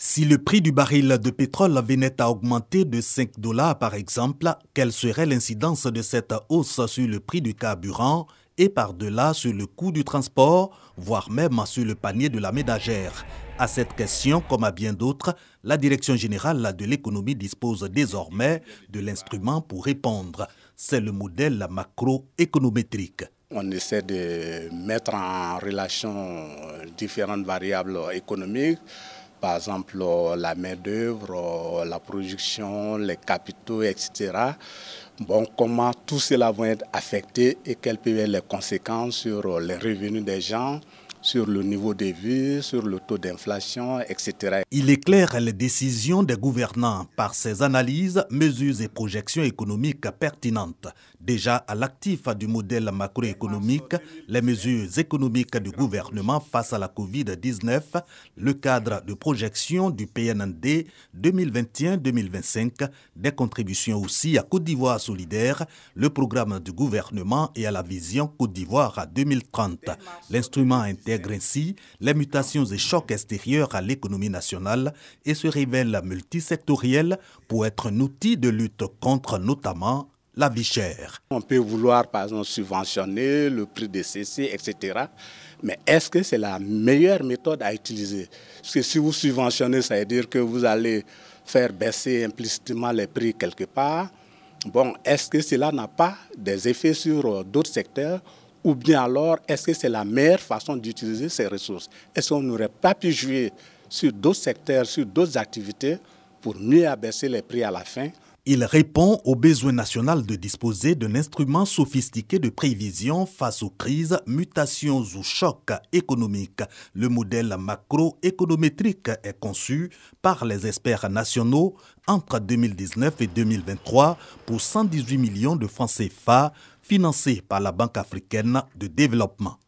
Si le prix du baril de pétrole venait à augmenter de 5 dollars par exemple, quelle serait l'incidence de cette hausse sur le prix du carburant et par-delà sur le coût du transport, voire même sur le panier de la ménagère À cette question, comme à bien d'autres, la Direction générale de l'économie dispose désormais de l'instrument pour répondre. C'est le modèle macroéconométrique. On essaie de mettre en relation différentes variables économiques par exemple euh, la main-d'œuvre, euh, la production, les capitaux, etc. Bon, comment tout cela va être affecté et quelles peuvent être les conséquences sur euh, les revenus des gens, sur le niveau des vues, sur le taux d'inflation, etc. Il éclaire les décisions des gouvernants par ses analyses, mesures et projections économiques pertinentes. Déjà à l'actif du modèle macroéconomique, les mesures économiques du gouvernement face à la COVID-19, le cadre de projection du PNND 2021-2025, des contributions aussi à Côte d'Ivoire solidaire, le programme du gouvernement et à la vision Côte d'Ivoire à 2030. L'instrument intègre les mutations et chocs extérieurs à l'économie nationale et se révèle multisectoriel pour être un outil de lutte contre notamment la vie chère. On peut vouloir, par exemple, subventionner le prix des CC, etc. Mais est-ce que c'est la meilleure méthode à utiliser Parce que si vous subventionnez, ça veut dire que vous allez faire baisser implicitement les prix quelque part. Bon, est-ce que cela n'a pas des effets sur euh, d'autres secteurs ou bien alors, est-ce que c'est la meilleure façon d'utiliser ces ressources Est-ce qu'on n'aurait pas pu jouer sur d'autres secteurs, sur d'autres activités pour mieux abaisser les prix à la fin il répond au besoin national de disposer d'un instrument sophistiqué de prévision face aux crises, mutations ou chocs économiques. Le modèle macroéconométrique est conçu par les experts nationaux entre 2019 et 2023 pour 118 millions de francs CFA, financé par la Banque africaine de développement.